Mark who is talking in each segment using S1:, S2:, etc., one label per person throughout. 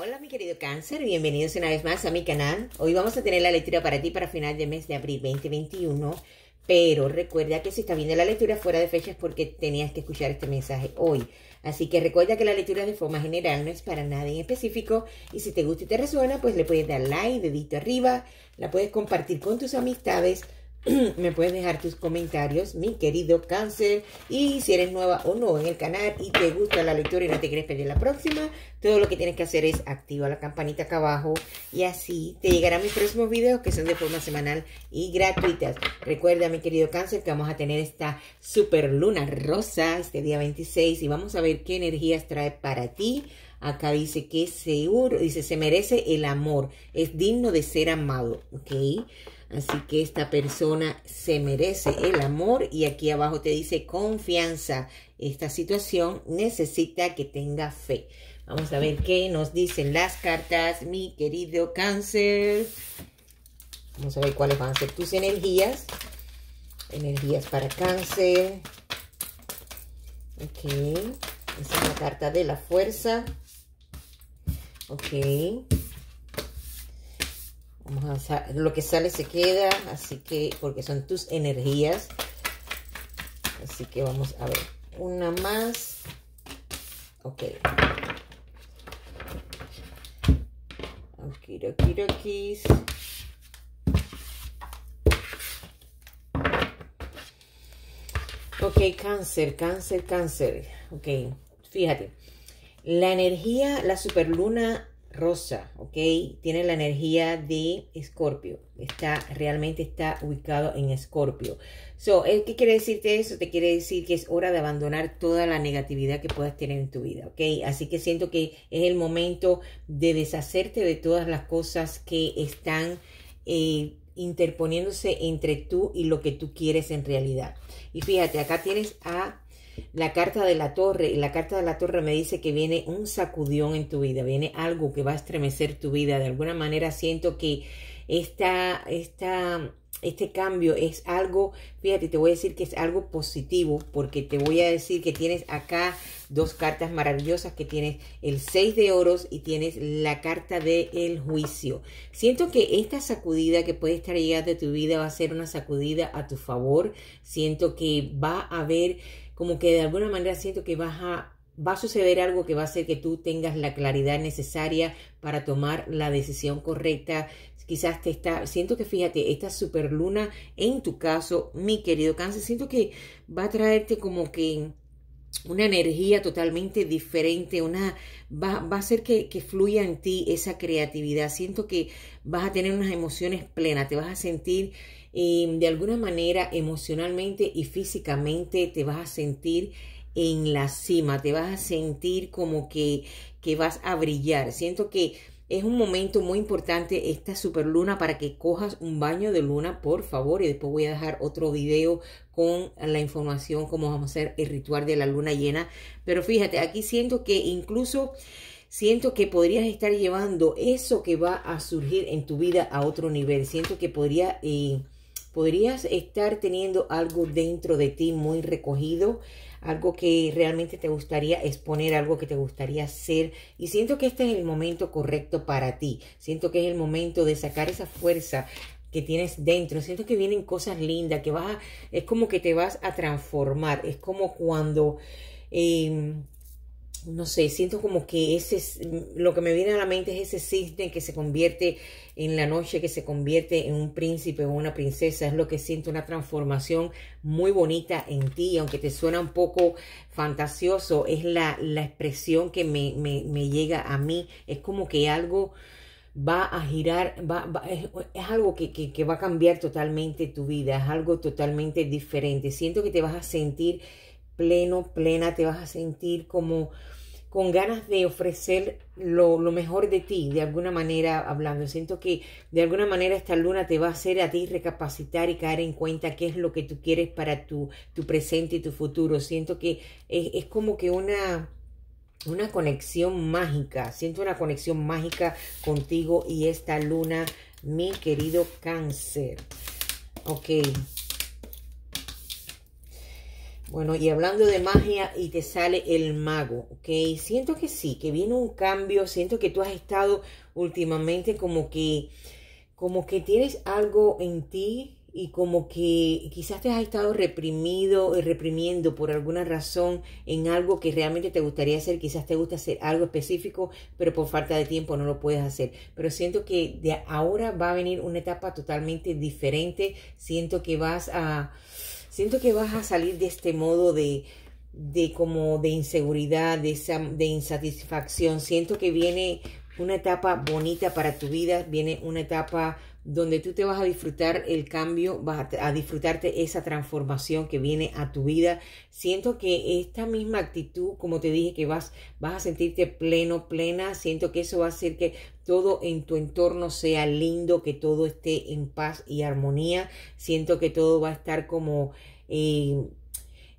S1: Hola, mi querido cáncer, bienvenidos una vez más a mi canal. Hoy vamos a tener la lectura para ti para final de mes de abril 2021, pero recuerda que si estás viendo la lectura fuera de fechas es porque tenías que escuchar este mensaje hoy. Así que recuerda que la lectura de forma general no es para nada en específico y si te gusta y te resuena, pues le puedes dar like, dedito arriba, la puedes compartir con tus amistades, me puedes dejar tus comentarios, mi querido cáncer. Y si eres nueva o no en el canal y te gusta la lectura y no te quieres perder la próxima, todo lo que tienes que hacer es activar la campanita acá abajo y así te llegarán mis próximos videos que son de forma semanal y gratuitas. Recuerda, mi querido cáncer, que vamos a tener esta super luna rosa este día 26 y vamos a ver qué energías trae para ti Acá dice que seguro, dice, se merece el amor, es digno de ser amado, ¿ok? Así que esta persona se merece el amor y aquí abajo te dice confianza. Esta situación necesita que tenga fe. Vamos a ver qué nos dicen las cartas, mi querido cáncer. Vamos a ver cuáles van a ser tus energías. Energías para cáncer. Ok. es una carta de la fuerza. Ok. Vamos a lo que sale se queda, así que, porque son tus energías. Así que vamos a ver. Una más. Ok. ok, Ok, cáncer, cáncer, cáncer. Ok, fíjate. La energía, la superluna rosa, ¿ok? Tiene la energía de Escorpio. Está, realmente está ubicado en Escorpio. So, ¿eh? ¿Qué quiere decirte eso? Te quiere decir que es hora de abandonar toda la negatividad que puedas tener en tu vida, ¿ok? Así que siento que es el momento de deshacerte de todas las cosas que están... Eh, interponiéndose entre tú y lo que tú quieres en realidad. Y fíjate, acá tienes a la carta de la torre, y la carta de la torre me dice que viene un sacudión en tu vida, viene algo que va a estremecer tu vida. De alguna manera siento que esta, esta, este cambio es algo, fíjate, te voy a decir que es algo positivo, porque te voy a decir que tienes acá dos cartas maravillosas, que tienes el 6 de oros y tienes la carta del el juicio. Siento que esta sacudida que puede estar llegando a tu vida va a ser una sacudida a tu favor. Siento que va a haber como que de alguna manera siento que vas a, va a suceder algo que va a hacer que tú tengas la claridad necesaria para tomar la decisión correcta. Quizás te está, siento que fíjate, esta superluna en tu caso, mi querido cáncer, siento que va a traerte como que una energía totalmente diferente, una, va, a hacer que, que, fluya en ti esa creatividad. Siento que vas a tener unas emociones plenas, te vas a sentir Em, de alguna manera emocionalmente y físicamente te vas a sentir en la cima, te vas a sentir como que, que vas a brillar. Siento que es un momento muy importante esta superluna para que cojas un baño de luna, por favor. Y después voy a dejar otro video con la información, cómo vamos a hacer el ritual de la luna llena. Pero fíjate, aquí siento que incluso siento que podrías estar llevando eso que va a surgir en tu vida a otro nivel. Siento que podría... Eh, podrías estar teniendo algo dentro de ti muy recogido, algo que realmente te gustaría exponer, algo que te gustaría hacer. Y siento que este es el momento correcto para ti. Siento que es el momento de sacar esa fuerza que tienes dentro. Siento que vienen cosas lindas, que vas a, es como que te vas a transformar. Es como cuando... Em, no sé, siento como que ese, lo que me viene a la mente es ese cisne que se convierte en la noche, que se convierte en un príncipe o una princesa. Es lo que siento, una transformación muy bonita en ti. Aunque te suena un poco fantasioso, es la, la expresión que me, llega a mí. Es como que algo va a girar, es, algo que, que va a cambiar totalmente tu vida, es algo totalmente diferente. Siento que te vas a sentir pleno, plena, te vas a sentir como con ganas de ofrecer lo, lo, mejor de ti, de alguna manera hablando. Siento que de alguna manera esta luna te va a hacer a ti recapacitar y caer en cuenta qué es lo que tú quieres para tu, tu presente y tu futuro. Siento que es, como que una, una conexión mágica. Siento una conexión mágica contigo y esta luna, mi querido cáncer. Ok. Bueno, y hablando de magia y te sale el mago, ¿ok? Siento que sí, que viene un cambio, siento que tú has estado últimamente como que, como que tienes algo en ti y como que quizás te has estado reprimido y reprimiendo por alguna razón en algo que realmente te gustaría hacer, quizás te gusta hacer algo específico, pero por falta de tiempo no lo puedes hacer. Pero siento que de ahora va a venir una etapa totalmente diferente, siento que vas a siento que vas a salir de este modo de, de como de inseguridad, de, esa, de insatisfacción. Siento que viene una etapa bonita para tu vida, viene una etapa donde tú te vas a disfrutar el cambio, vas a, disfrutarte esa transformación que viene a tu vida. Siento que esta misma actitud, como te dije, que vas, vas a sentirte pleno, plena, siento que eso va a hacer que todo en tu entorno sea lindo, que todo esté en paz y armonía, siento que todo va a estar como... Eh,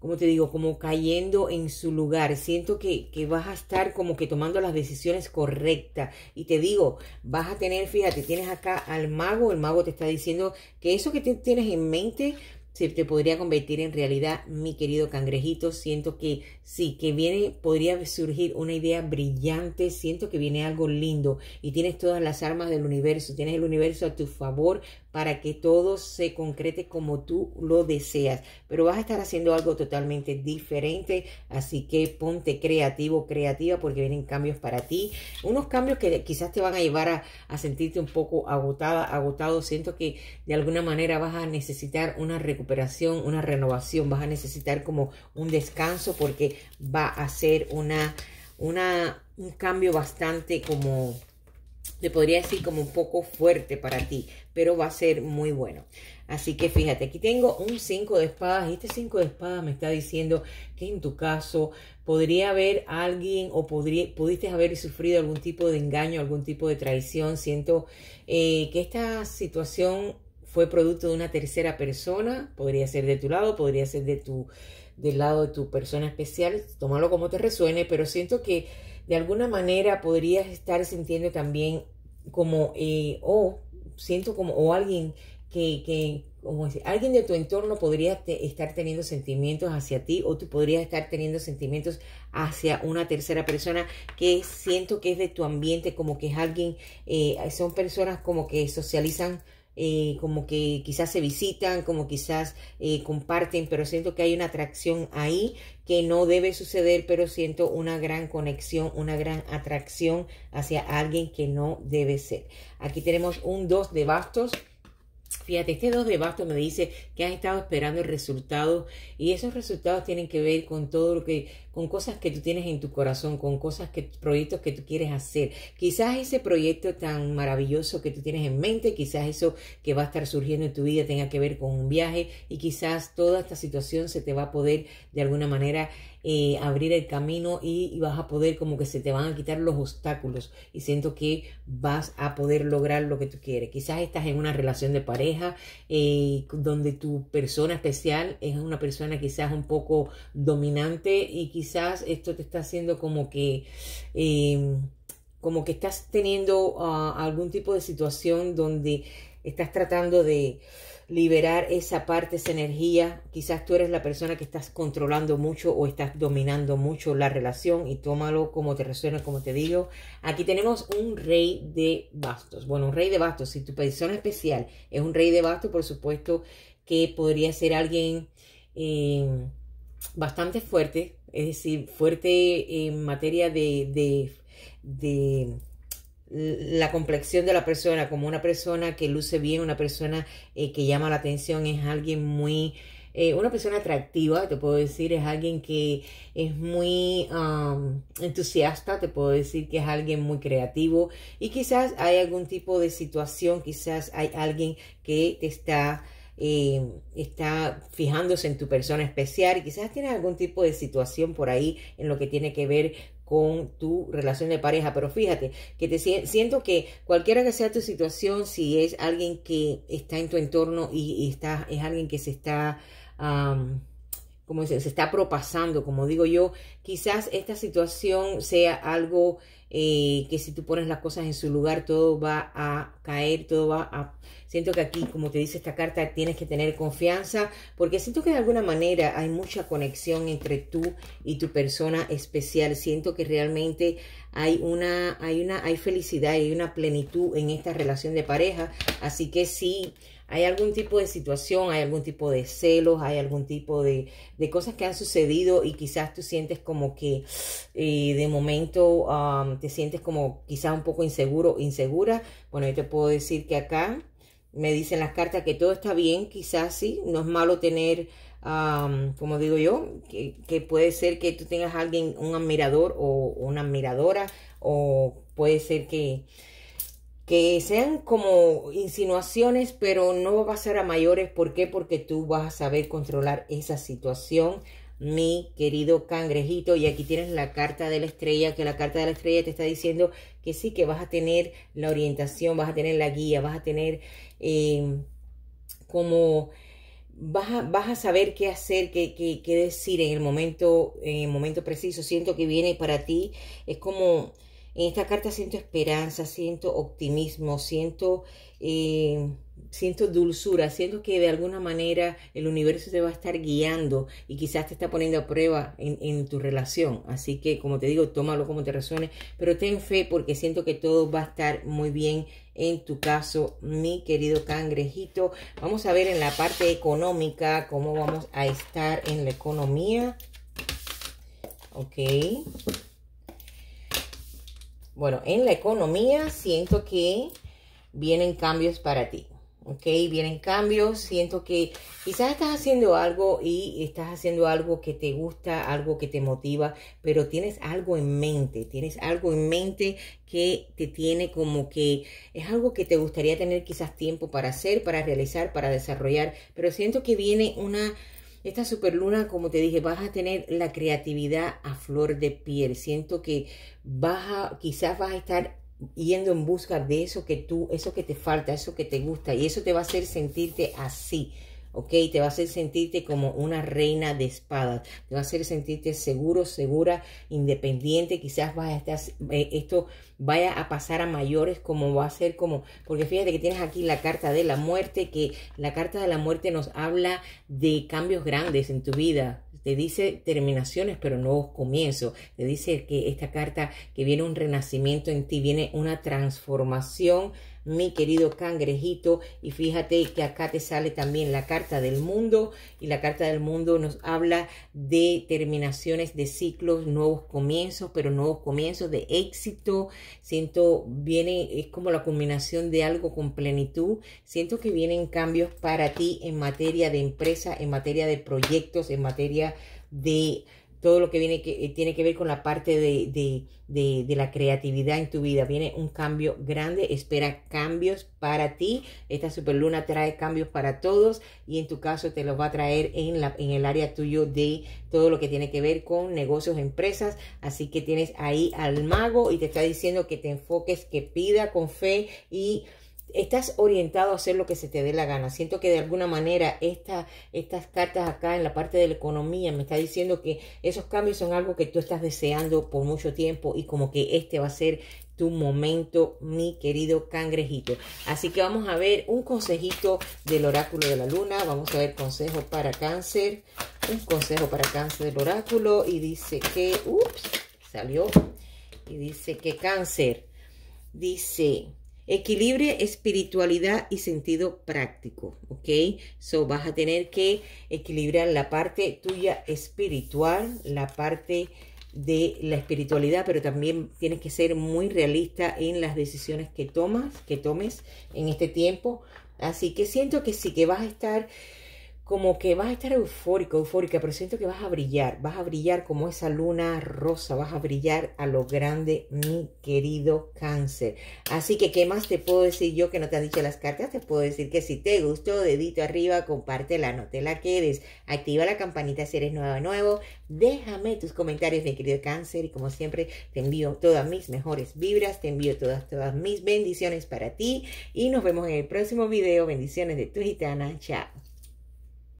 S1: como te digo, como cayendo en su lugar. Siento que, que, vas a estar como que tomando las decisiones correctas. Y te digo, vas a tener, fíjate, tienes acá al mago, el mago te está diciendo que eso que tienes en mente se te podría convertir en realidad, mi querido cangrejito. Siento que sí, que viene, podría surgir una idea brillante. Siento que viene algo lindo y tienes todas las armas del universo. Tienes el universo a tu favor para que todo se concrete como tú lo deseas. Pero vas a estar haciendo algo totalmente diferente, así que ponte creativo, creativa, porque vienen cambios para ti. Unos cambios que quizás te van a llevar a, a sentirte un poco agotada, agotado. Siento que de alguna manera vas a necesitar una recuperación, una renovación, vas a necesitar como un descanso porque va a ser una, una, un cambio bastante como te podría decir como un poco fuerte para ti, pero va a ser muy bueno. Así que fíjate, aquí tengo un 5 de espadas y este 5 de espadas me está diciendo que en tu caso podría haber alguien o pudiste haber sufrido algún tipo de engaño, algún tipo de traición. Siento eh, que esta situación fue producto de una tercera persona, podría ser de tu lado, podría ser de tu, del lado de tu persona especial, tómalo como te resuene, pero siento que de alguna manera podrías estar sintiendo también como, eh, siento como, o alguien que, que como decir, alguien de tu entorno podría estar teniendo sentimientos hacia ti o tú podrías estar teniendo sentimientos hacia una tercera persona que siento que es de tu ambiente, como que es alguien, eh, son personas como que socializan eh, como que quizás se visitan, como quizás eh, comparten, pero siento que hay una atracción ahí que no debe suceder, pero siento una gran conexión, una gran atracción hacia alguien que no debe ser. Aquí tenemos un 2 de bastos. Fíjate, este 2 de bastos me dice que has estado esperando el resultado y esos resultados tienen que ver con todo lo que con cosas que tú tienes en tu corazón, con cosas que, proyectos que tú quieres hacer. Quizás ese proyecto tan maravilloso que tú tienes en mente, quizás eso que va a estar surgiendo en tu vida tenga que ver con un viaje y quizás toda esta situación se te va a poder de alguna manera eh, abrir el camino y, vas a poder como que se te van a quitar los obstáculos y siento que vas a poder lograr lo que tú quieres. Quizás estás en una relación de pareja eh, donde tu persona especial es una persona quizás un poco dominante y quizás quizás esto te está haciendo como que, eh, como que estás teniendo ah, algún tipo de situación donde estás tratando de liberar esa parte, esa energía. Quizás tú eres la persona que estás controlando mucho o estás dominando mucho la relación y tómalo como te resuena, como te digo. Aquí tenemos un rey de bastos. Bueno, un rey de bastos, si tu persona especial es un rey de bastos, por supuesto que podría ser alguien eh, bastante fuerte, es decir, fuerte en materia de, de, de la complexión de la persona, como una persona que luce bien, una persona eh, que llama la atención, es alguien muy, eh, una persona atractiva, te puedo decir, es alguien que es muy entusiasta, te puedo decir que es alguien muy creativo y quizás hay algún tipo de situación, quizás hay alguien que te está eh, está fijándose en tu persona especial y quizás tienes algún tipo de situación por ahí en lo que tiene que ver con tu relación de pareja, pero fíjate que te siento que cualquiera que sea tu situación, si es alguien que está en tu entorno y, está, es alguien que se está como se está propasando, como digo yo, quizás esta situación sea algo eh, que si tú pones las cosas en su lugar, todo va a caer, todo va a... Siento que aquí, como te dice esta carta, tienes que tener confianza, porque siento que de alguna manera hay mucha conexión entre tú y tu persona especial. Siento que realmente hay una, hay una, hay felicidad, hay una plenitud en esta relación de pareja. Así que si hay algún tipo de situación, hay algún tipo de celos, hay algún tipo de, de cosas que han sucedido y quizás tú sientes como que eh, de momento um, te sientes como quizás un poco inseguro, insegura. Bueno, yo te puedo decir que acá me dicen las cartas que todo está bien, quizás sí, no es malo tener como digo yo, que, puede ser que tú tengas alguien, un admirador o una admiradora, o puede ser que, que sean como insinuaciones, pero no va a ser a mayores. ¿Por qué? Porque tú vas a saber controlar esa situación mi querido cangrejito. Y aquí tienes la carta de la estrella, que la carta de la estrella te está diciendo que sí, que vas a tener la orientación, vas a tener la guía, vas a tener em, como vas a, saber qué hacer, qué, qué, qué decir en el momento, en el momento preciso. Siento que viene para ti, es como en esta carta siento esperanza, siento optimismo, siento, eh, siento dulzura, siento que de alguna manera el universo te va a estar guiando y quizás te está poniendo a prueba en, en tu relación. Así que, como te digo, tómalo como te resuene, pero ten fe porque siento que todo va a estar muy bien en tu caso, mi querido cangrejito. Vamos a ver en la parte económica cómo vamos a estar en la economía. Ok. Bueno, en la economía siento que vienen cambios para ti. ¿ok? Vienen cambios, siento que quizás estás haciendo algo y estás haciendo algo que te gusta, algo que te motiva, pero tienes algo en mente, tienes algo en mente que te tiene como que es algo que te gustaría tener quizás tiempo para hacer, para realizar, para desarrollar, pero siento que viene una esta superluna, como te dije, vas a tener la creatividad a flor de piel. Siento que vas quizás vas a estar yendo en busca de eso que tú, eso que te falta, eso que te gusta y eso te va a hacer sentirte así ¿ok? Te va a hacer sentirte como una reina de espadas, te va a hacer sentirte seguro, segura, independiente, quizás eh, esto vaya a pasar a mayores, como va a ser como, porque fíjate que tienes aquí la carta de la muerte, que la carta de la muerte nos habla de cambios grandes en tu vida, te dice terminaciones, pero nuevos comienzos, Te dice que esta carta, que viene un renacimiento en ti, viene una transformación mi querido cangrejito. Y fíjate que acá te sale también la carta del mundo y la carta del mundo nos habla de terminaciones de ciclos, nuevos comienzos, pero nuevos comienzos de éxito. Siento, viene, es como la combinación de algo con plenitud. Siento que vienen cambios para ti en materia de empresa, en materia de proyectos, en materia de todo lo que viene que eh, tiene que ver con la parte de, de, de, la creatividad en tu vida. Viene un cambio grande, espera cambios para ti. Esta superluna trae cambios para todos y en tu caso te los va a traer en, la, en el área tuyo de todo lo que tiene que ver con negocios, empresas. Así que tienes ahí al mago y te está diciendo que te enfoques, que pida con fe y estás orientado a hacer lo que se te dé la gana. Siento que de alguna manera estas cartas acá en la parte de la economía me está diciendo que esos cambios son algo que tú estás deseando por mucho tiempo y como que este va a ser tu momento, mi querido cangrejito. Así que vamos a ver un consejito del oráculo de la luna. Vamos a ver consejo para cáncer. Un consejo para cáncer del oráculo. Y dice que... Ups, salió. Y dice que cáncer. Dice... Equilibre, espiritualidad y sentido práctico, ¿ok? So vas a tener que equilibrar la parte tuya espiritual, la parte de la espiritualidad, pero también tienes que ser muy realista en las decisiones que tomas, que tomes en este tiempo. Así que siento que sí que vas a estar como que vas a estar eufórico, eufórica, pero siento que vas a brillar, vas a brillar como esa luna rosa, vas a brillar a lo grande, mi querido cáncer. Así que, ¿qué más te puedo decir yo que no te han dicho las cartas? Te puedo decir que si te gustó, dedito arriba, compártela, no te la quedes, activa la campanita si eres nuevo nuevo, déjame tus comentarios, mi querido cáncer, y como siempre, te envío todas mis mejores vibras, te envío todas, todas mis bendiciones para ti, y nos vemos en el próximo video, bendiciones de tu gitana, chao.